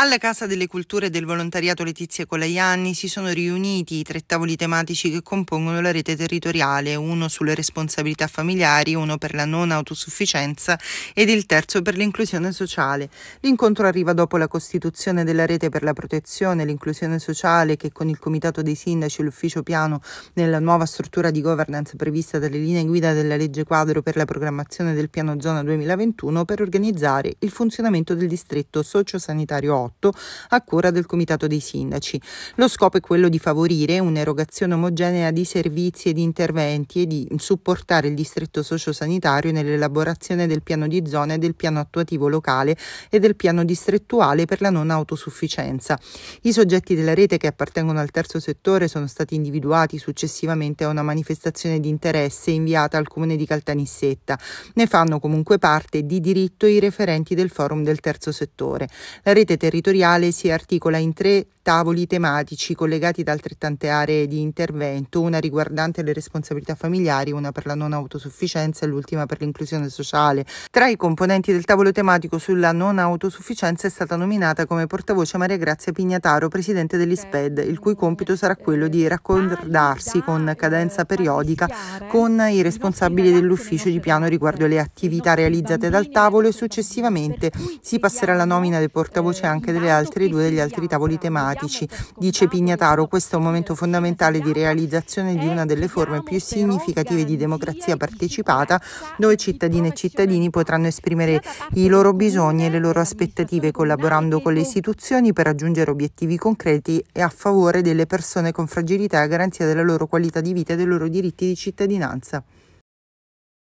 Alla Casa delle Culture del Volontariato Letizia Colaianni si sono riuniti i tre tavoli tematici che compongono la rete territoriale, uno sulle responsabilità familiari, uno per la non autosufficienza ed il terzo per l'inclusione sociale. L'incontro arriva dopo la costituzione della rete per la protezione e l'inclusione sociale che con il Comitato dei Sindaci e l'Ufficio Piano nella nuova struttura di governance prevista dalle linee guida della legge quadro per la programmazione del piano zona 2021 per organizzare il funzionamento del distretto sociosanitario 8. 2018 a cura del Comitato dei Sindaci. Lo scopo è quello di favorire un'erogazione omogenea di servizi e di interventi e di supportare il distretto sociosanitario nell'elaborazione del piano di zona e del piano attuativo locale e del piano distrettuale per la non autosufficienza. I soggetti della rete che appartengono al terzo settore sono stati individuati successivamente a una manifestazione di interesse inviata al comune di Caltanissetta. Ne fanno comunque parte di diritto i referenti del forum del terzo settore. La rete territoriale territoriale si articola in tre tavoli tematici collegati da altrettante aree di intervento, una riguardante le responsabilità familiari, una per la non autosufficienza e l'ultima per l'inclusione sociale. Tra i componenti del tavolo tematico sulla non autosufficienza è stata nominata come portavoce Maria Grazia Pignataro, presidente dell'ISPED, il cui compito sarà quello di raccordarsi con cadenza periodica con i responsabili dell'ufficio di piano riguardo le attività realizzate dal tavolo e successivamente si passerà alla nomina del portavoce anche delle altre due degli altri tavoli tematici democratici. Dice Pignataro, questo è un momento fondamentale di realizzazione di eh, una delle forme più significative di democrazia eh, partecipata, dove cittadine e cittadini potranno esprimere i loro bisogni e le eh, loro aspettative collaborando con le istituzioni per raggiungere obiettivi concreti e a favore delle persone con fragilità e a garanzia della loro qualità di vita e dei loro diritti di cittadinanza.